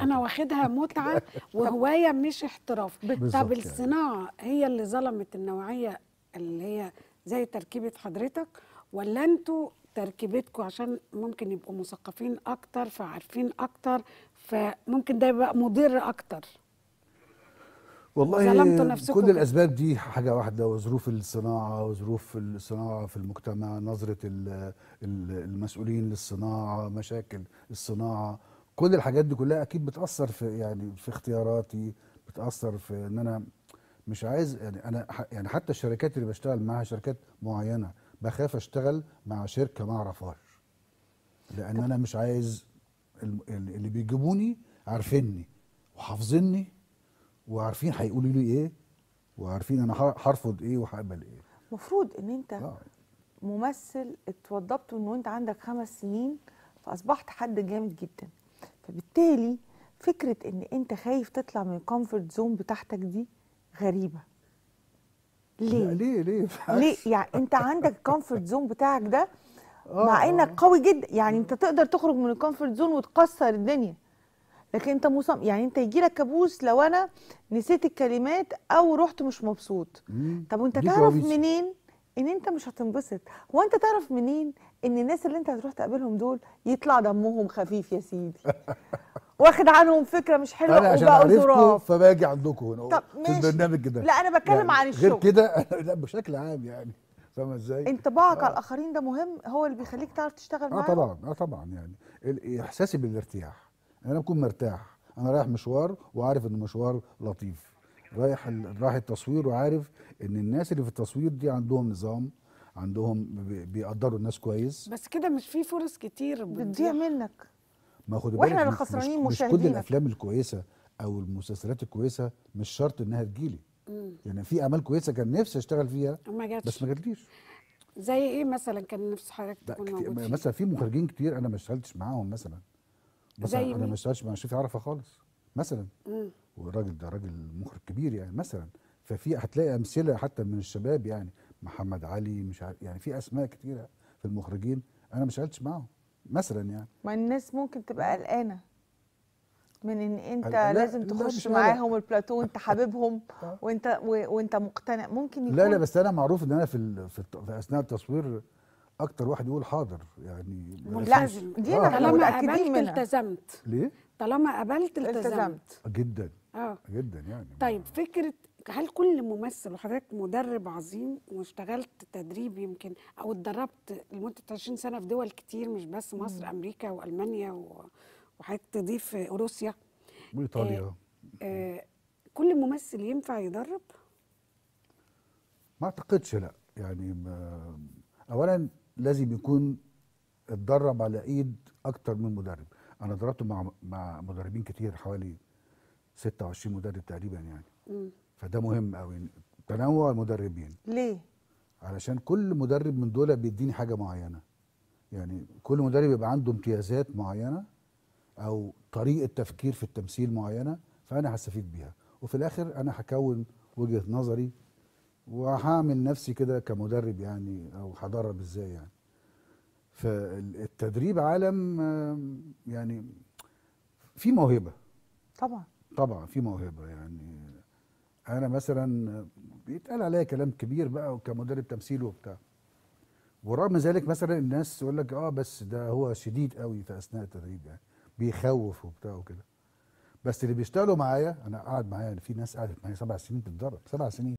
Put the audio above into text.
انا واخدها متعه وهوايه مش احتراف طب يعني. الصناعه هي اللي ظلمت النوعيه اللي هي زي تركيبه حضرتك ولا انتوا تركيبتكم عشان ممكن يبقوا مثقفين اكتر فعارفين اكتر فممكن ده يبقى مضر اكتر والله كل الاسباب دي حاجه واحده وظروف الصناعه وظروف الصناعه في المجتمع نظره المسؤولين للصناعه مشاكل الصناعه كل الحاجات دي كلها اكيد بتاثر في يعني في اختياراتي بتاثر في ان انا مش عايز يعني انا يعني حتى الشركات اللي بشتغل معاها شركات معينه بخاف اشتغل مع شركه ما اعرفهاش لان انا مش عايز اللي بيجيبوني عارفيني وحافظيني وعارفين هيقولوا لي ايه وعارفين انا هرفض ايه وهقبل ايه المفروض ان انت آه. ممثل اتوضبت انه وانت عندك خمس سنين فاصبحت حد جامد جدا فبالتالي فكرة ان انت خايف تطلع من الكومفورت زون بتاعتك دي غريبة ليه؟ ليه ليه؟ ليه؟ يعني انت عندك الكومفورت زون بتاعك ده آه، مع انك آه. قوي جدا يعني انت تقدر تخرج من الكومفورت زون وتكسر الدنيا لكن انت مصمم يعني انت يجي لك كابوس لو انا نسيت الكلمات او رحت مش مبسوط طب وانت تعرف منين ان انت مش هتنبسط هو انت تعرف منين ان الناس اللي انت هتروح تقابلهم دول يطلع دمهم خفيف يا سيدي واخد عنهم فكره مش حلوه انا عشان عرفتكم فباجي عندكم هنا طب في البرنامج ده لا انا بتكلم يعني عن الشغل غير كده لا بشكل عام يعني فاهمه ازاي؟ انطباعك آه. على الاخرين ده مهم هو اللي بيخليك تعرف تشتغل معاهم اه طبعا اه طبعا يعني احساسي بالارتياح انا بكون مرتاح انا رايح مشوار وعارف ان المشوار لطيف رايح رايح التصوير وعارف ان الناس اللي في التصوير دي عندهم نظام عندهم بيقدروا الناس كويس بس كده مش في فرص كتير بتضيع منك ما خد بالك واحنا اللي خسرانين مش, مش كل الافلام الكويسه او المسلسلات الكويسه مش شرط انها تجيلي يعني في اعمال كويسه كان نفسي اشتغل فيها ما جاتش بس ما جاتليش زي ايه مثلا كان نفس حضرتك تكون موجود مثلا في مخرجين كتير انا ما اشتغلتش معاهم مثلا مثلا انا ما اشتغلتش مع شريف عرفه خالص مثلا مم. والراجل ده راجل مخرج كبير يعني مثلا ففي هتلاقي امثله حتى من الشباب يعني محمد علي مش عارف يعني في اسماء كتيره في المخرجين انا ما اشتغلتش معاهم مثلا يعني ما الناس ممكن تبقى قلقانه من ان انت لا لازم تخش معاهم البلاتو انت حبيبهم آه. وانت وانت مقتنع ممكن يكون لا لا بس انا معروف ان انا في في, في اثناء التصوير اكتر واحد يقول حاضر يعني لا دي انا آه. طالما قبلت التزمت ليه؟ طالما قبلت التزمت, التزمت. جدا اه جدا يعني طيب فكره هل كل ممثل وحضرتك مدرب عظيم واشتغلت تدريب يمكن او اتدربت لمده 20 سنه في دول كتير مش بس مصر مم. امريكا والمانيا وحاجات وحضرتك تضيف روسيا وايطاليا آه آه كل ممثل ينفع يدرب؟ ما اعتقدش لا يعني ما اولا لازم يكون اتدرب على ايد اكتر من مدرب انا ضربت مع مع مدربين كتير حوالي 26 مدرب تقريبا يعني م. فده مهم قوي تنوع المدربين ليه علشان كل مدرب من دول بيديني حاجه معينه يعني كل مدرب يبقى عنده امتيازات معينه او طريقه تفكير في التمثيل معينه فانا هستفيد بيها وفي الاخر انا هكون وجهه نظري وهعمل نفسي كده كمدرب يعني او هدرب ازاي يعني فالتدريب عالم يعني في موهبه طبعا طبعا في موهبه يعني انا مثلا بيتقال عليا كلام كبير بقى كمدرب تمثيل وبتاع ورغم ذلك مثلا الناس يقول لك اه بس ده هو شديد قوي في اثناء التدريب يعني بيخوف وبتاع وكده بس اللي بيشتغلوا معايا انا قاعد معايا يعني، في ناس قعدت معايا سبع سنين بتتدرب سبع سنين